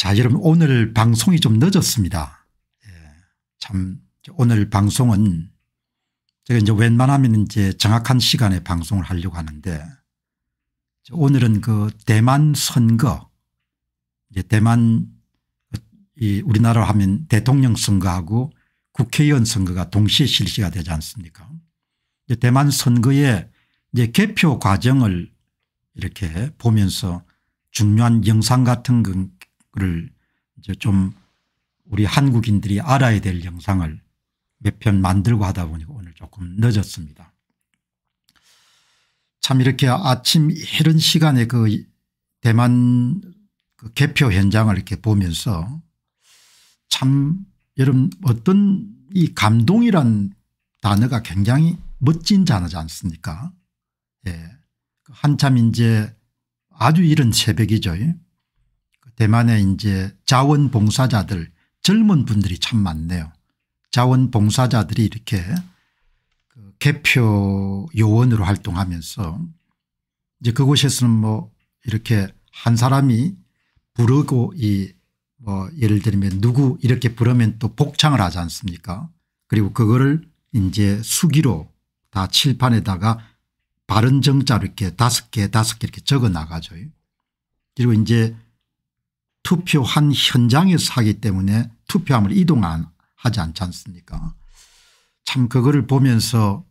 자, 여러분 오늘 방송이 좀 늦었습니다. 예, 참 오늘 방송은 제가 이제 웬만하면 이제 정확한 시간에 방송을 하려고 하는데 오늘은 그 대만 선거 이제 대만 이우리나라 하면 대통령 선거하고 국회의원 선거가 동시에 실시가 되지 않습니까? 이제 대만 선거의 이제 개표 과정을 이렇게 보면서 중요한 영상 같은 그걸 이제 좀 우리 한국인들이 알아야 될 영상을 몇 편 만들고 하다 보니까 오늘 조금 늦었습니다. 참 이렇게 아침 이런 시간에 그 대만 그 개표 현장을 이렇게 보면서 참 여러분 어떤 이 감동이란 단어가 굉장히 멋진 단어지 않습니까? 예. 한참 이제 아주 이른 새벽이죠. 대만의 이제 자원봉사자들 젊은 분들이 참 많네요. 자원봉사자들이 이렇게 그 개표 요원으로 활동하면서 이제 그곳에서는 뭐 이렇게 한 사람이 부르고 이 뭐 예를 들면 누구 이렇게 부르면 또 복창을 하지 않습니까 그리고 그거를 이제 수기로 다 칠판에다가 바른 정자로 이렇게 다섯 개 다섯 개 이렇게 적어 나가죠. 그리고 이제 투표한 현장에서 하기 때문에 투표함을 이동하지 않지 않습니까 참 그거를 보면서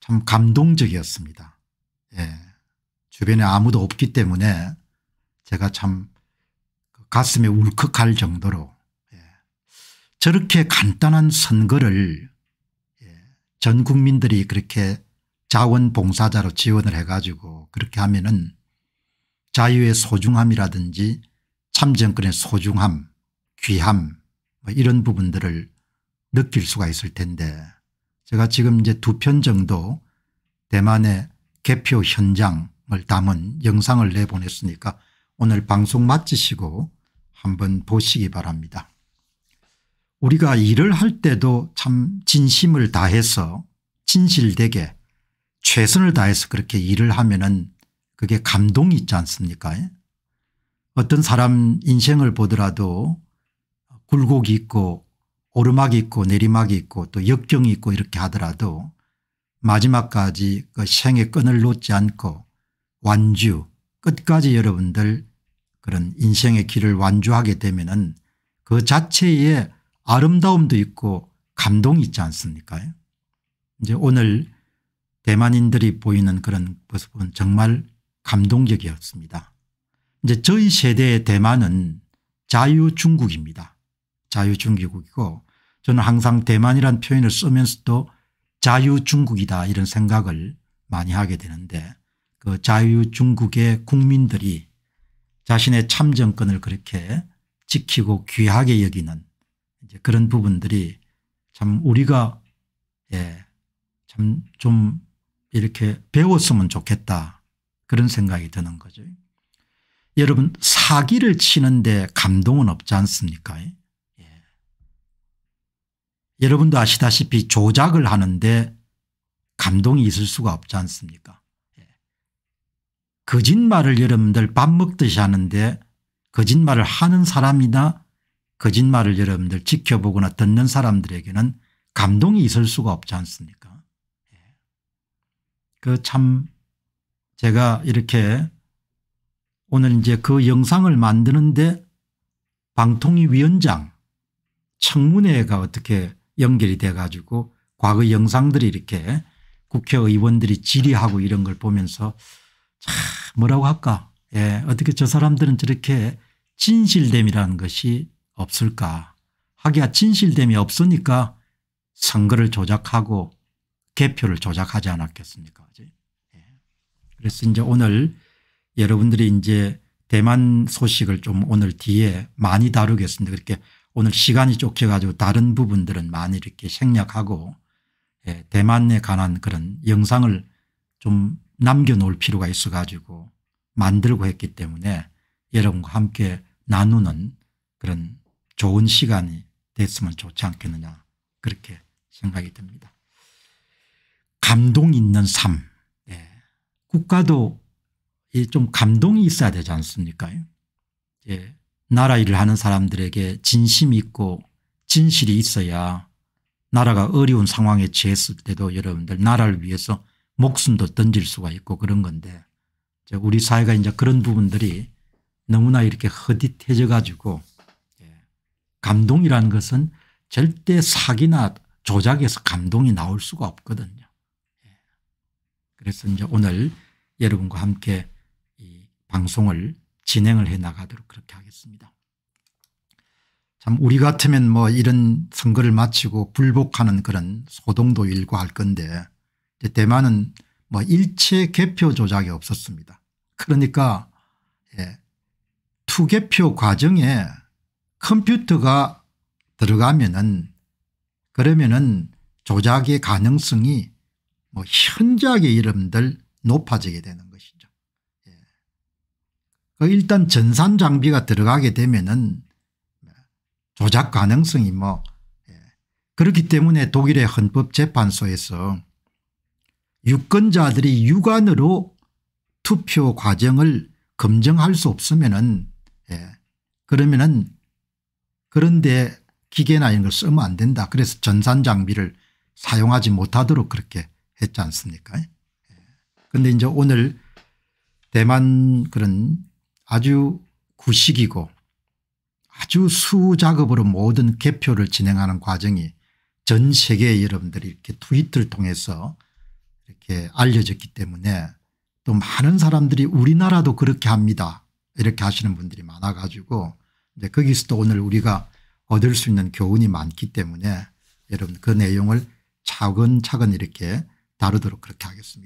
참 감동적이었습니다. 예. 주변에 아무도 없기 때문에 제가 참 가슴에 울컥할 정도로 예. 저렇게 간단한 선거를 예. 전 국민들이 그렇게 자원봉사자로 지원을 해가지고 그렇게 하면은 자유의 소중함이라든지 참정권의 소중함 귀함 뭐 이런 부분들을 느낄 수가 있을 텐데 제가 지금 이제 두 편 정도 대만의 개표 현장을 담은 영상을 내보냈으니까 오늘 방송 마치시고 한번 보시기 바랍니다. 우리가 일을 할 때도 참 진심을 다해서 진실되게 최선을 다해서 그렇게 일을 하면 은 그게 감동이 있지 않습니까 어떤 사람 인생을 보더라도 굴곡이 있고 오르막이 있고 내리막이 있고 또 역경이 있고 이렇게 하더라도 마지막까지 그 생의 끈을 놓지 않고 완주 끝까지 여러분들 그런 인생의 길을 완주하게 되면 은그 자체에 아름다움도 있고 감동이 있지 않습니까 이제 오늘 대만인들이 보이는 그런 모습은 정말 감동적이었습니다. 이제 저희 세대의 대만은 자유중국입니다. 자유중국이고 저는 항상 대만이란 표현을 쓰면서도 자유중국이다 이런 생각을 많이 하게 되는데 그 자유중국의 국민들이 자신의 참정권을 그렇게 지키고 귀하게 여기는 이제 그런 부분들이 참 우리가 예, 참좀 이렇게 배웠으면 좋겠다 그런 생각이 드는 거죠. 여러분 사기를 치는데 감동은 없지 않습니까 예. 여러분도 아시다시피 조작을 하는데 감동이 있을 수가 없지 않습니까 예. 거짓말을 여러분들 밥 먹듯이 하는데 거짓말을 하는 사람이나 거짓말을 여러분들 지켜보거나 듣는 사람들에게는 감동이 있을 수가 없지 않습니까 예. 그참 제가 이렇게 오늘 이제 그 영상을 만드는데 방통위 위원장 청문회가 어떻게 연결이 돼 가지고 과거 영상들이 이렇게 국회의원들이 질의하고 이런 걸 보면서 참 뭐라고 할까 예 어떻게 저 사람들은 저렇게 진실됨이라는 것이 없을까 하기야 진실됨이 없으니까 선거를 조작하고 개표를 조작하지 않았겠습니까 예. 그래서 이제 오늘 여러분들이 이제 대만 소식을 좀 오늘 뒤에 많이 다루겠습니다. 그렇게 오늘 시간이 쫓겨 가지고 다른 부분들은 많이 이렇게 생략하고 예, 대만에 관한 그런 영상을 좀 남겨놓을 필요가 있어 가지고 만들고 했기 때문에 여러분과 함께 나누는 그런 좋은 시간이 됐으면 좋지 않겠느냐 그렇게 생각이 듭니다. 감동 있는 삶. 예. 국가도 이좀 감동이 있어야 되지 않습니까? 예. 나라 일을 하는 사람들에게 진심 있고 진실이 있어야 나라가 어려운 상황에 처했을 때도 여러분들 나라를 위해서 목숨도 던질 수가 있고 그런 건데 우리 사회가 이제 그런 부분들이 너무나 이렇게 허짓해져 가지고 예, 감동이라는 것은 절대 사기나 조작에서 감동이 나올 수가 없거든요. 예. 그래서 이제 오늘 여러분과 함께 방송을 진행을 해 나가도록 그렇게 하겠습니다. 참 우리 같으면 뭐 이런 선거를 마치고 불복하는 그런 소동도 일고할 건데 대만은 뭐 일체 개표 조작이 없었습니다. 그러니까 예, 투개표 과정에 컴퓨터가 들어가면은 그러면은 조작의 가능성이 뭐 현저하게 이름들 높아지게 되는 것이죠. 그 일단 전산 장비가 들어가게 되면은 조작 가능성이 뭐 예. 그렇기 때문에 독일의 헌법재판소에서 유권자들이 육안으로 투표 과정을 검증할 수 없으면은 예. 그러면은 그런데 기계나 이런 걸 쓰면 안 된다. 그래서 전산 장비를 사용하지 못하도록 그렇게 했지 않습니까? 그런데 예. 이제 오늘 대만 그런 아주 구식이고 아주 수작업으로 모든 개표를 진행하는 과정이 전 세계의 여러분들이 이렇게 트위터를 통해서 이렇게 알려졌기 때문에 또 많은 사람들이 우리나라도 그렇게 합니다. 이렇게 하시는 분들이 많아 가지고 이제 거기서 또 오늘 우리가 얻을 수 있는 교훈이 많기 때문에 여러분 그 내용을 차근차근 이렇게 다루도록 그렇게 하겠습니다.